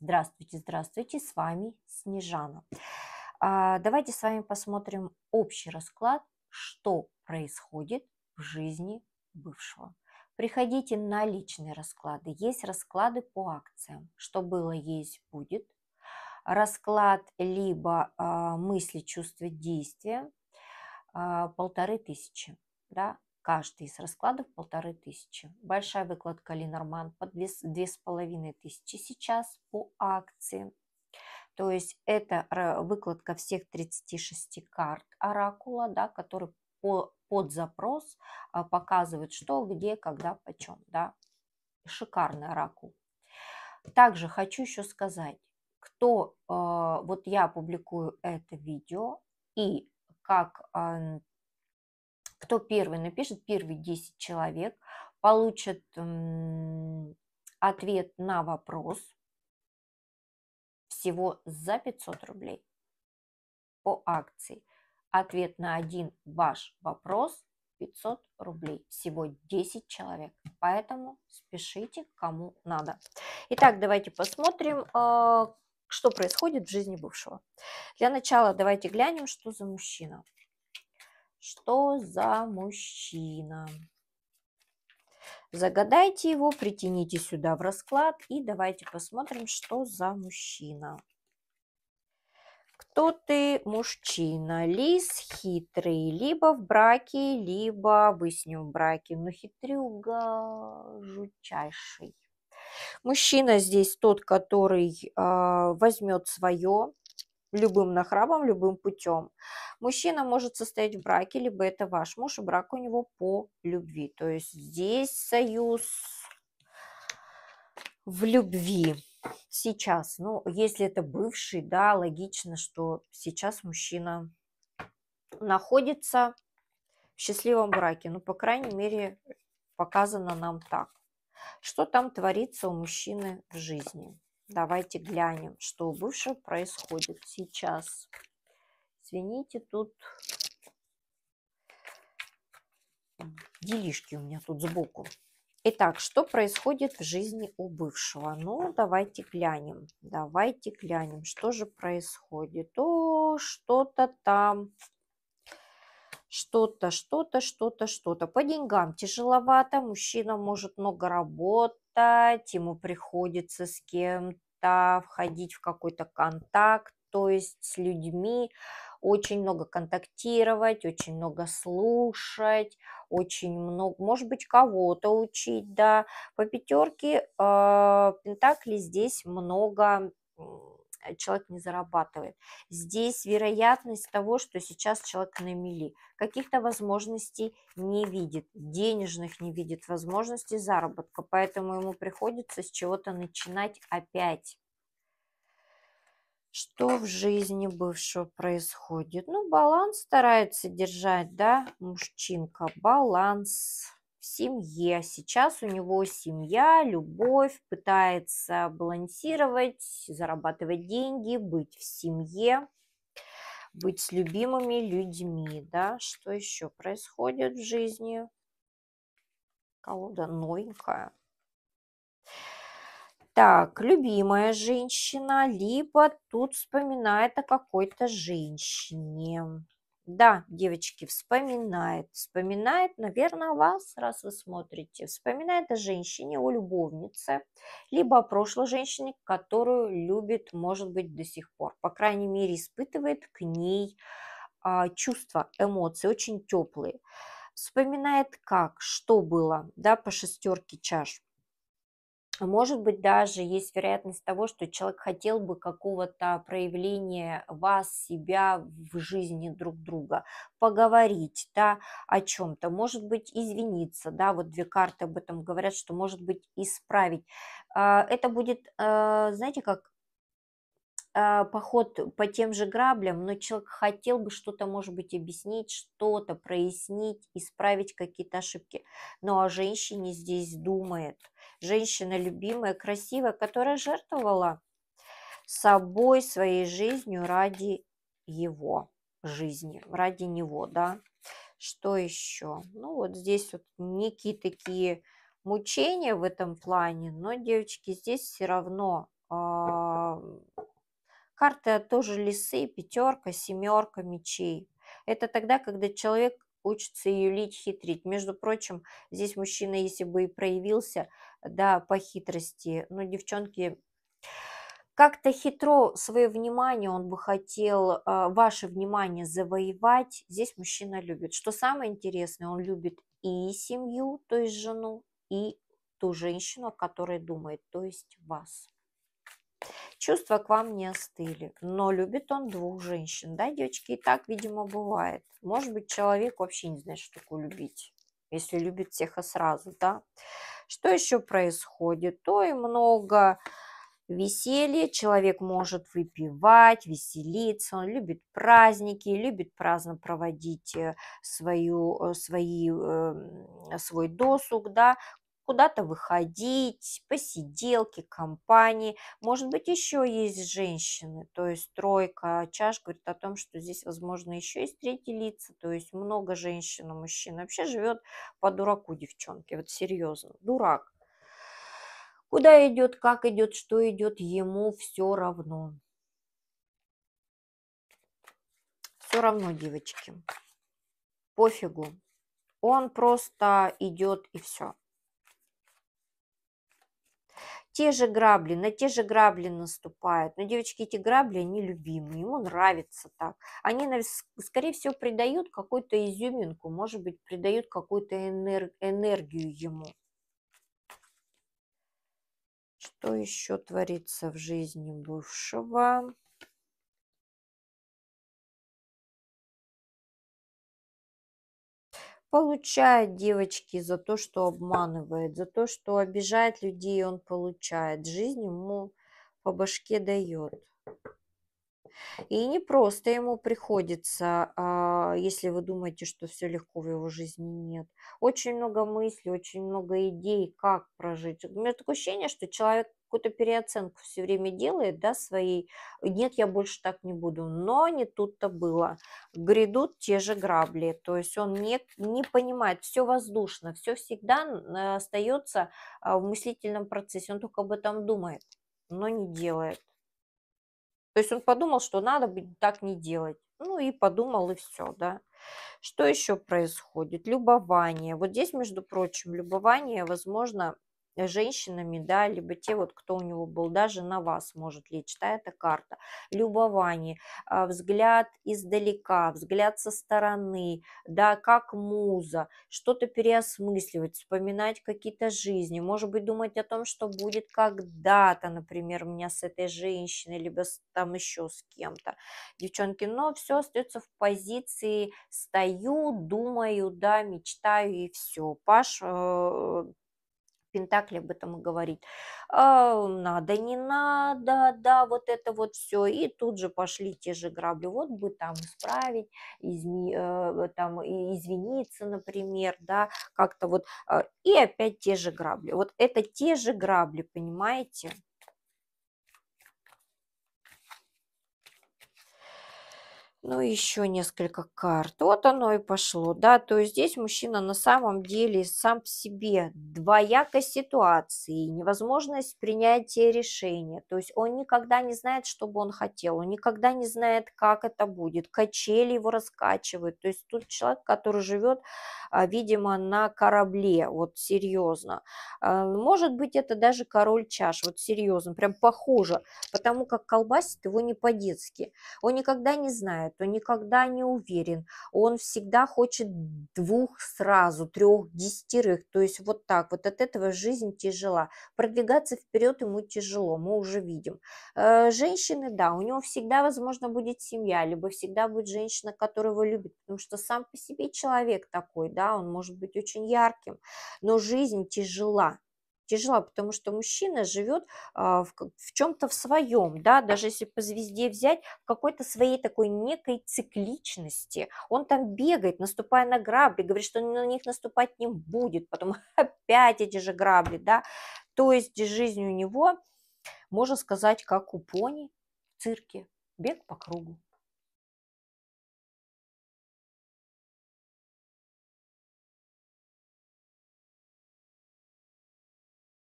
Здравствуйте, здравствуйте, с вами Снежана. А, давайте с вами посмотрим общий расклад, что происходит в жизни бывшего. Приходите на личные расклады. Есть расклады по акциям. Что было, есть, будет. Расклад либо а, мысли, чувства, действия. А, полторы тысячи. Да? Каждый из раскладов полторы тысячи. Большая выкладка Ленорман по две с половиной тысячи сейчас по акции. То есть это выкладка всех 36 карт оракула, да, который по, под запрос а, показывает, что, где, когда, почем. Да. Шикарный оракул. Также хочу еще сказать, кто, а, вот я публикую это видео, и как кто первый напишет, первые 10 человек получат ответ на вопрос всего за 500 рублей по акции. Ответ на один ваш вопрос 500 рублей. Всего 10 человек. Поэтому спешите, кому надо. Итак, давайте посмотрим, а, что происходит в жизни бывшего. Для начала давайте глянем, что за мужчина. Что за мужчина? Загадайте его, притяните сюда в расклад и давайте посмотрим, что за мужчина. Кто ты мужчина? Лис хитрый, либо в браке, либо вы с ним в браке, но хитрюга жутчайший. Мужчина здесь тот, который э, возьмет свое, любым нахрапом, любым путем. Мужчина может состоять в браке, либо это ваш муж, и брак у него по любви. То есть здесь союз в любви сейчас. Ну, если это бывший, да, логично, что сейчас мужчина находится в счастливом браке. Ну, по крайней мере, показано нам так. Что там творится у мужчины в жизни? Давайте глянем, что у бывшего происходит сейчас. Извините, тут делишки у меня тут сбоку. Итак, что происходит в жизни у бывшего? Ну, давайте глянем. Давайте глянем, что же происходит. О, что-то там. Что-то, что-то, что-то, что-то. По деньгам тяжеловато. Мужчина может много работать работать, ему приходится с кем-то входить в какой-то контакт, то есть с людьми очень много контактировать, очень много слушать, очень много, может быть, кого-то учить, да. По пятерке э, а, Пентакли здесь много Э, человек не зарабатывает. Здесь вероятность того, что сейчас человек на мели, каких-то возможностей не видит, денежных не видит, возможностей заработка, поэтому ему приходится с чего-то начинать опять. Что в жизни бывшего происходит? Ну, баланс старается держать, да, мужчинка, баланс в семье. Сейчас у него семья, любовь, пытается балансировать, зарабатывать деньги, быть в семье, быть с любимыми людьми. Да? Что еще происходит в жизни? Колода новенькая. Так, любимая женщина, либо тут вспоминает о какой-то женщине. Да, девочки, вспоминает. Вспоминает, наверное, о вас, раз вы смотрите. Вспоминает о женщине, о любовнице, либо о прошлой женщине, которую любит, может быть, до сих пор. По крайней мере, испытывает к ней а, чувства, эмоции, очень теплые. Вспоминает как, что было, да, по шестерке чаш. А может быть, даже есть вероятность того, что человек хотел бы какого-то проявления вас, себя в жизни друг друга, поговорить да, о чем-то, может быть, извиниться, да, вот две карты об этом говорят, что может быть, исправить. А, это будет, э, знаете, как Э, поход по тем же граблям, но человек хотел бы что-то, может быть, объяснить, что-то прояснить, исправить какие-то ошибки. Ну а женщине здесь думает. Женщина любимая, красивая, которая жертвовала собой, своей жизнью ради его жизни, ради него, да. Что еще? Ну вот здесь вот некие такие мучения в этом плане, но, девочки, здесь все равно а, Карта тоже лисы, пятерка, семерка мечей. Это тогда, когда человек учится юлить, хитрить. Между прочим, здесь мужчина, если бы и проявился, да, по хитрости, но девчонки как-то хитро свое внимание, он бы хотел а, ваше внимание завоевать. Здесь мужчина любит. Что самое интересное, он любит и семью, то есть жену, и ту женщину, о которой думает, то есть вас. Чувства к вам не остыли, но любит он двух женщин, да, девочки? И так, видимо, бывает. Может быть, человек вообще не знает, что такое любить, если любит всех и сразу, да? Что еще происходит? То и много веселье, человек может выпивать, веселиться, он любит праздники, любит праздно проводить э, свою, э, свои, эм, свой досуг, да, куда-то выходить, посиделки, компании. Может быть, еще есть женщины, то есть тройка. Чаш говорит о том, что здесь, возможно, еще есть третьи лица, то есть много женщин и мужчин. Вообще живет по дураку девчонки, вот серьезно, дурак. Куда идет, как идет, что идет, ему все равно. Все равно, девочки, пофигу. Он просто идет и все те же грабли, на те же грабли наступают. Но девочки эти грабли, они любимые, ему нравится так. Они, скорее всего, придают какую-то изюминку, может быть, придают какую-то энергию ему. Что еще творится в жизни бывшего? получает девочки за то, что обманывает, за то, что обижает людей, он получает. Жизнь ему по башке дает. И не просто ему приходится, а, если вы думаете, что все легко в его жизни, нет. Очень много мыслей, очень много идей, как прожить. У меня такое ощущение, что человек какую-то переоценку все время делает, да, своей, нет, я больше так не буду, но не тут-то было, грядут те же грабли, то есть он не, не понимает, все воздушно, все всегда э, остается а, в мыслительном процессе, он только об этом думает, но не делает. То есть он подумал, что надо бы так не делать. Ну и подумал, и все, да. Что еще происходит? Любование. Вот здесь, между прочим, любование, возможно, женщинами, да, либо те, вот, кто у него был, даже на вас может лечь, да, эта карта. Любование, а, взгляд издалека, взгляд со стороны, да, как муза, что-то переосмысливать, вспоминать какие-то жизни, может быть, думать о том, что будет когда-то, например, у меня с этой женщиной, либо там еще с кем-то, девчонки, но все остается в позиции стою, думаю, да, мечтаю и все. Паш э, Пентакли об этом и говорит. А, надо, не надо, да, вот это вот все. И тут же пошли те же грабли. Вот бы там исправить, изми, э, там, извиниться, например, да, как-то вот. Э, и опять те же грабли. Вот это те же грабли, понимаете? ну еще несколько карт. Вот оно и пошло, да, то есть здесь мужчина на самом деле сам по себе двоякость ситуации, невозможность принятия решения, то есть он никогда не знает, что бы он хотел, он никогда не знает, как это будет, качели его раскачивают, то есть тут человек, который живет, а, видимо, на корабле, вот серьезно, а, может быть, это даже король чаш, вот серьезно, прям похоже, потому как колбасит его не по-детски, он никогда не знает, он никогда не уверен, он всегда хочет двух сразу, трех, десятерых, то есть вот так, вот от этого жизнь тяжела, продвигаться вперед ему тяжело, мы уже видим. Э, женщины, да, у него всегда, возможно, будет семья, либо всегда будет женщина, которая его любит, потому что сам по себе человек такой, да, он может быть очень ярким, но жизнь тяжела, тяжела, потому что мужчина живет а, в, в чем-то в своем, да, даже если по звезде взять, в какой-то своей такой некой цикличности. Он там бегает, наступая на грабли, говорит, что на них наступать не будет, потом опять эти же грабли, да. То есть жизнь у него, можно сказать, как у пони в цирке, бег по кругу.